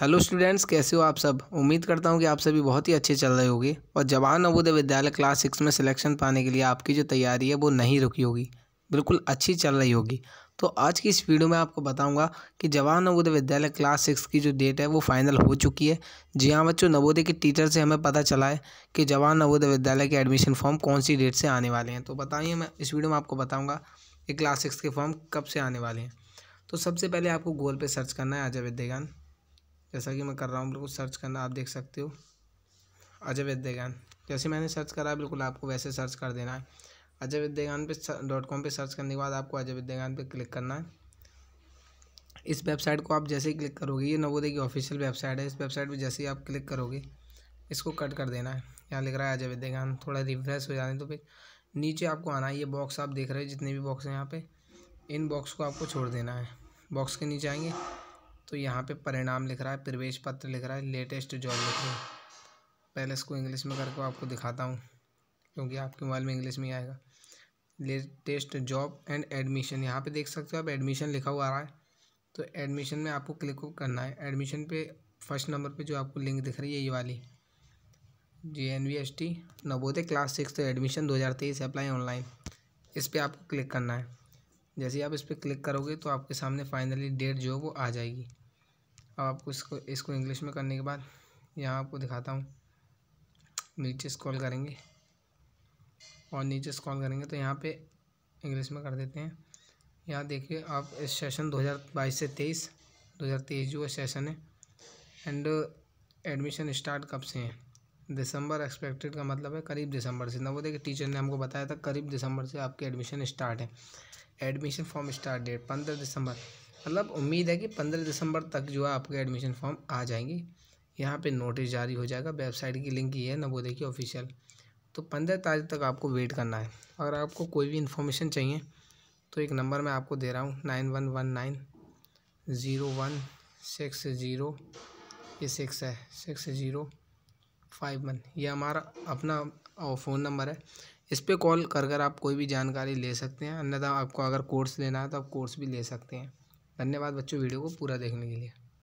hello students कैसे हो आप सब उम्मीद करता हूँ कि आप सभी बहुत ही अच्छे चल रहे होंगे और जवाहर नवोदय विद्यालय क्लास सिक्स में सिलेक्शन पाने के लिए आपकी जो तैयारी है वो नहीं रुकी होगी बिल्कुल अच्छी चल रही होगी तो आज की इस वीडियो में आपको बताऊंगा कि जवाहर नवोदय विद्यालय क्लास सिक्स की जो डेट है वो फाइनल हो चुकी है जी हाँ बच्चों नवोदय के टीचर से हमें पता चला है कि जवाहर नवोदय विद्यालय के एडमिशन फॉर्म कौन सी डेट से आने वाले हैं तो बताइए मैं इस वीडियो में आपको बताऊँगा कि क्लास सिक्स के फॉर्म कब से आने वाले हैं तो सबसे पहले आपको गूगल पर सर्च करना है अजय विद्यागान जैसा कि मैं कर रहा हूँ बिल्कुल सर्च करना आप देख सकते हो अजय विद्यागान जैसे मैंने सर्च करा बिल्कुल आपको वैसे सर्च कर देना है अजय विद्यागान पे डॉट कॉम पर सर्च करने के बाद आपको अजय विद्यागान पर क्लिक करना है इस वेबसाइट को आप जैसे ही क्लिक करोगे ये नवोदय की ऑफिशियल वेबसाइट है इस वेबसाइट पर जैसे ही आप क्लिक करोगे इसको कट कर देना है यहाँ लिख रहा है अजय विद्यागान थोड़ा रिफ्रेश हो जाने तो फिर नीचे आपको आना है ये बॉक्स आप देख रहे हो जितने भी बॉक्स हैं यहाँ पर इन बॉक्स को आपको छोड़ देना है बॉक्स के नीचे आएंगे तो यहाँ पे परिणाम लिख रहा है प्रवेश पत्र लिख रहा है लेटेस्ट जॉब लिख रहा है पहले इसको इंग्लिश में करके आपको दिखाता हूँ क्योंकि आपके मोबाइल में इंग्लिश में ही आएगा लेटेस्ट जॉब एंड एडमिशन यहाँ पे देख सकते हो आप एडमिशन लिखा हुआ आ रहा है तो एडमिशन में आपको क्लिक करना है एडमिशन पर फर्स्ट नंबर पर जो आपको लिंक दिख रही है ये वाली G N V S T Navodaya class six admission दो हज़ार तेईस अप्लाई ऑनलाइन इस पर आपको क्लिक करना है जैसे आप इस पर क्लिक करोगे तो आपके सामने फाइनली डेट जो है वो आ जाएगी अब आपको इसको इसको इंग्लिश में करने के बाद यहाँ आपको दिखाता हूँ नीचे स्क्रॉल करेंगे और नीचे स्क्रॉल करेंगे तो यहाँ पे इंग्लिश में कर देते हैं यहाँ देखिए आप इस सेशन 2022 से 23 2023 जो सेशन है एंड एडमिशन स्टार्ट कब से है दिसंबर एक्सपेक्टेड का मतलब है करीब दिसंबर से नवोदय के टीचर ने हमको बताया था करीब दिसंबर से आपके एडमिशन स्टार्ट है एडमिशन फॉर्म स्टार्ट डेट पंद्रह दिसंबर मतलब उम्मीद है कि पंद्रह दिसंबर तक जो है आपके एडमिशन फॉर्म आ जाएंगी यहाँ पे नोटिस जारी हो जाएगा वेबसाइट की लिंक ये है नवोदय की ऑफिशियल तो पंद्रह तारीख तक आपको वेट करना है अगर आपको कोई भी इन्फॉर्मेशन चाहिए तो एक नंबर मैं आपको दे रहा हूँ nine one one nine zero one six zero ये सिक्स है सिक्स ज़ीरो फाइव वन ये हमारा अपना फ़ोन नंबर है इस पर कॉल कर कर आप कोई भी जानकारी ले सकते हैं अन्यथा आपको अगर कोर्स लेना है तो आप कोर्स भी ले सकते हैं धन्यवाद बच्चों वीडियो को पूरा देखने के लिए